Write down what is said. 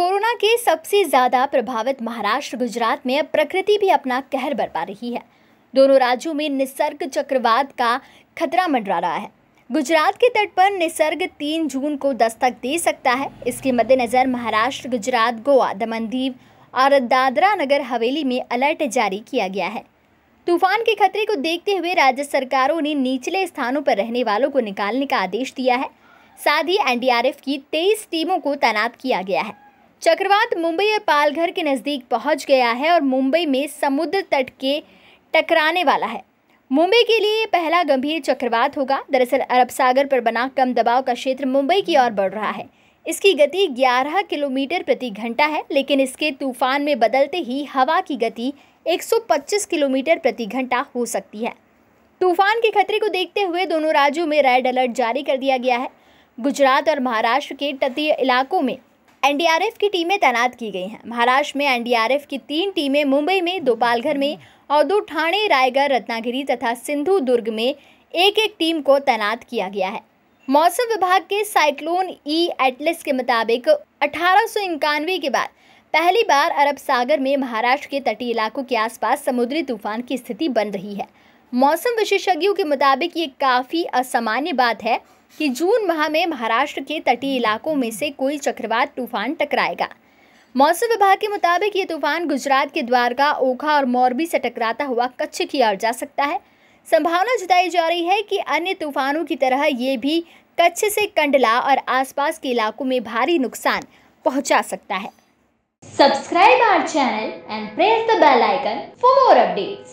Corona के सबसे ज्यादा प्रभावित महाराष्ट्र गुजरात में अब प्रकृति भी अपना कहर बरपा रही है दोनों राज्यों में निसर्ग चक्रवात का खतरा मंडरा रहा है गुजरात के तट पर निसर्ग 3 जून को दस्तक दे सकता है इसके मद्देनज़र महाराष्ट्र गुजरात गोवा दमनदीव और दादरा नगर हवेली में अलर्ट जारी किया गया है तूफान के खतरे को देखते हुए राज्य सरकारों ने निचले स्थानों पर रहने वालों को निकालने का आदेश दिया है साथ ही एनडीआरएफ की तेईस टीमों को तैनात किया गया है चक्रवात मुंबई और पालघर के नज़दीक पहुंच गया है और मुंबई में समुद्र तट के टकराने वाला है मुंबई के लिए पहला गंभीर चक्रवात होगा दरअसल अरब सागर पर बना कम दबाव का क्षेत्र मुंबई की ओर बढ़ रहा है इसकी गति 11 किलोमीटर प्रति घंटा है लेकिन इसके तूफान में बदलते ही हवा की गति 125 किलोमीटर प्रति घंटा हो सकती है तूफान के खतरे को देखते हुए दोनों राज्यों में रेड अलर्ट जारी कर दिया गया है गुजरात और महाराष्ट्र के तटीय इलाकों में एनडीआरएफ की टीमें तैनात की गई हैं महाराष्ट्र में एनडीआरएफ की तीन टीमें मुंबई में दोपालघर में और दो ठाणे रायगढ़ रत्नागिरी तथा सिंधु दुर्ग में एक एक टीम को तैनात किया गया है मौसम विभाग के साइक्लोन ई एटलस के मुताबिक अठारह के बाद पहली बार अरब सागर में महाराष्ट्र के तटीय इलाकों के आसपास समुद्री तूफान की स्थिति बन रही है मौसम विशेषज्ञों के मुताबिक ये काफ़ी असामान्य बात है कि जून माह में महाराष्ट्र के तटीय इलाकों में से कोई चक्रवात तूफान टकराएगा मौसम विभाग के मुताबिक ये तूफान गुजरात के द्वारका ओखा और मौरबी से टकराता हुआ कच्छ की ओर जा सकता है संभावना जताई जा रही है कि अन्य तूफानों की तरह ये भी कच्छ से कंडला और आसपास के इलाकों में भारी नुकसान पहुंचा सकता है subscribe our channel and press the bell icon for more updates.